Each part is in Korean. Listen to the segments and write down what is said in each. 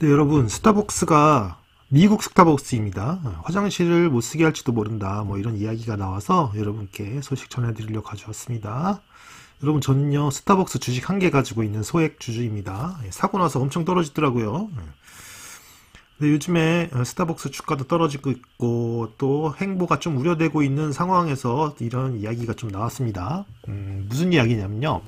네, 여러분 스타벅스가 미국 스타벅스입니다. 화장실을 못 쓰게 할지도 모른다. 뭐 이런 이야기가 나와서 여러분께 소식 전해드리려 고 가져왔습니다. 여러분 저는요 스타벅스 주식 한 개 가지고 있는 소액 주주입니다. 예, 사고 나서 엄청 떨어지더라고요. 예. 근 요즘에 스타벅스 주가도 떨어지고 있고 또 행보가 좀 우려되고 있는 상황에서 이런 이야기가 좀 나왔습니다. 음, 무슨 이야기냐면요.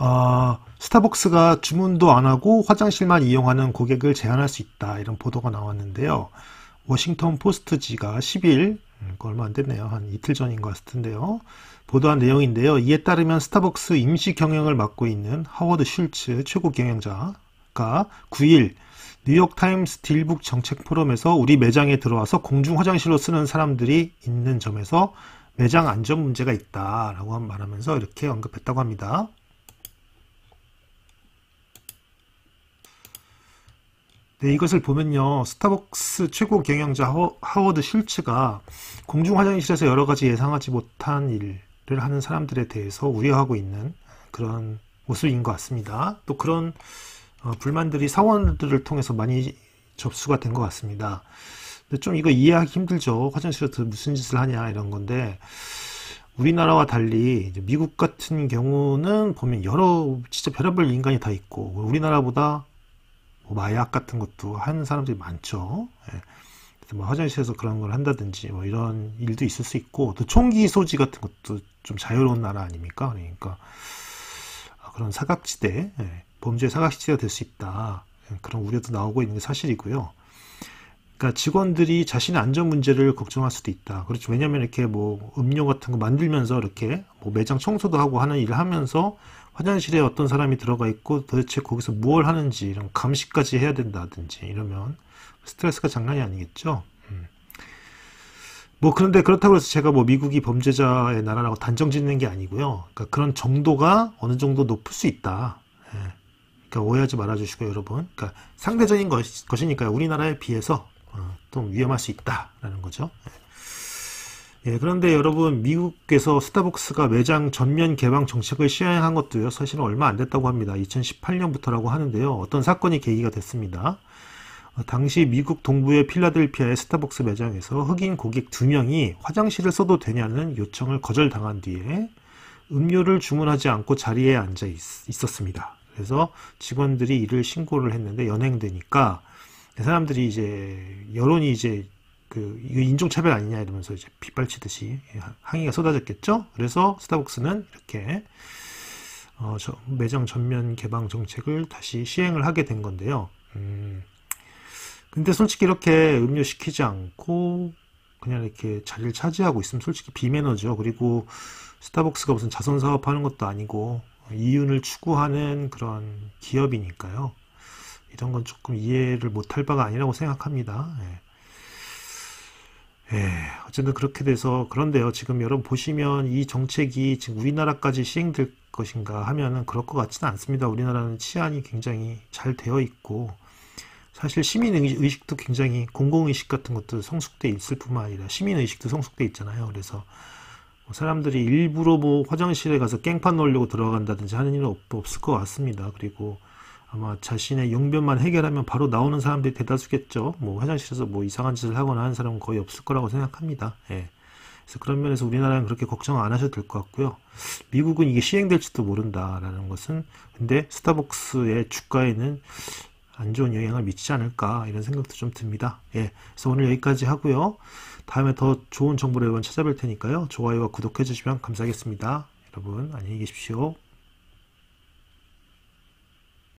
어, 스타벅스가 주문도 안 하고 화장실만 이용하는 고객을 제한할 수 있다 이런 보도가 나왔는데요. 워싱턴 포스트지가 1 0일 음, 그 얼마 안 됐네요. 한 이틀 전인 것 같은데요. 보도한 내용인데요. 이에 따르면 스타벅스 임시 경영을 맡고 있는 하워드 슐츠 최고 경영자가 9일 뉴욕타임스 딜북 정책 포럼에서 우리 매장에 들어와서 공중 화장실로 쓰는 사람들이 있는 점에서 매장 안전 문제가 있다라고 말하면서 이렇게 언급했다고 합니다. 네, 이것을 보면요. 스타벅스 최고 경영자 하워, 하워드 실츠가 공중 화장실에서 여러 가지 예상하지 못한 일을 하는 사람들에 대해서 우려하고 있는 그런 모습인 것 같습니다. 또 그런 어, 불만들이 사원들을 통해서 많이 접수가 된 것 같습니다. 근데 좀 이거 이해하기 힘들죠. 화장실에서 무슨 짓을 하냐 이런 건데 우리나라와 달리 미국 같은 경우는 보면 여러 진짜 별의별 인간이 다 있고 우리나라보다 뭐 마약 같은 것도 하는 사람들이 많죠. 예. 뭐 화장실에서 그런 걸 한다든지 뭐 이런 일도 있을 수 있고 또 총기 소지 같은 것도 좀 자유로운 나라 아닙니까? 그러니까 아, 그런 사각지대 예. 범죄 사각지대가 될 수 있다 예, 그런 우려도 나오고 있는 게 사실이고요. 그러니까 직원들이 자신의 안전 문제를 걱정할 수도 있다. 그렇죠. 왜냐하면 이렇게 뭐 음료 같은 거 만들면서 이렇게 뭐 매장 청소도 하고 하는 일을 하면서 화장실에 어떤 사람이 들어가 있고 도대체 거기서 무얼 하는지 이런 감시까지 해야 된다든지 이러면 스트레스가 장난이 아니겠죠. 음. 뭐 그런데 그렇다고 해서 제가 뭐 미국이 범죄자의 나라라고 단정 짓는 게 아니고요. 그러니까 그런 정도가 어느 정도 높을 수 있다. 예. 그러니까 오해하지 말아주시고 여러분. 그러니까 상대적인 것, 이니까 우리나라에 비해서 어, 좀 위험할 수 있다라는 거죠. 예. 예, 그런데 여러분 미국에서 스타벅스가 매장 전면 개방 정책을 시행한 것도요 사실은 얼마 안 됐다고 합니다. 2018년부터라고 하는데요 어떤 사건이 계기가 됐습니다. 어, 당시 미국 동부의 필라델피아의 스타벅스 매장에서 흑인 고객 두 명이 화장실을 써도 되냐는 요청을 거절당한 뒤에 음료를 주문하지 않고 자리에 앉아 있, 있었습니다. 그래서 직원들이 이를 신고를 했는데 연행되니까 그 사람들이 이제 여론이 이제 그 이거 인종차별 아니냐 이러면서 이제 빗발치듯이 예, 항의가 쏟아졌겠죠. 그래서 스타벅스는 이렇게 어, 저, 매장 전면 개방 정책을 다시 시행을 하게 된 건데요. 음, 근데 솔직히 이렇게 음료 시키지 않고 그냥 이렇게 자리를 차지하고 있으면 솔직히 비매너죠. 그리고 스타벅스가 무슨 자선 사업하는 것도 아니고 이윤을 추구하는 그런 기업이니까요. 이런 건 조금 이해를 못할 바가 아니라고 생각합니다. 예. 예, 어쨌든 그렇게 돼서 그런데요. 지금 여러분 보시면 이 정책이 지금 우리나라까지 시행될 것인가 하면은 그럴 것 같지는 않습니다. 우리나라는 치안이 굉장히 잘 되어 있고 사실 시민 의식도 굉장히 공공 의식 같은 것도 성숙돼 있을 뿐만 아니라 시민 의식도 성숙돼 있잖아요. 그래서 뭐 사람들이 일부러 뭐 화장실에 가서 깽판 넣으려고 들어간다든지 하는 일은 없, 없을 것 같습니다. 그리고 아마 자신의 용변만 해결하면 바로 나오는 사람들이 대다수겠죠. 뭐 화장실에서 뭐 이상한 짓을 하거나 하는 사람은 거의 없을 거라고 생각합니다. 예. 그래서 그런 면에서 우리나라는 그렇게 걱정 안 하셔도 될 것 같고요. 미국은 이게 시행될지도 모른다라는 것은 근데 스타벅스의 주가에는 안 좋은 영향을 미치지 않을까 이런 생각도 좀 듭니다. 예. 그래서 오늘 여기까지 하고요. 다음에 더 좋은 정보를 여러분 찾아뵐 테니까요. 좋아요와 구독해 주시면 감사하겠습니다. 여러분 안녕히 계십시오.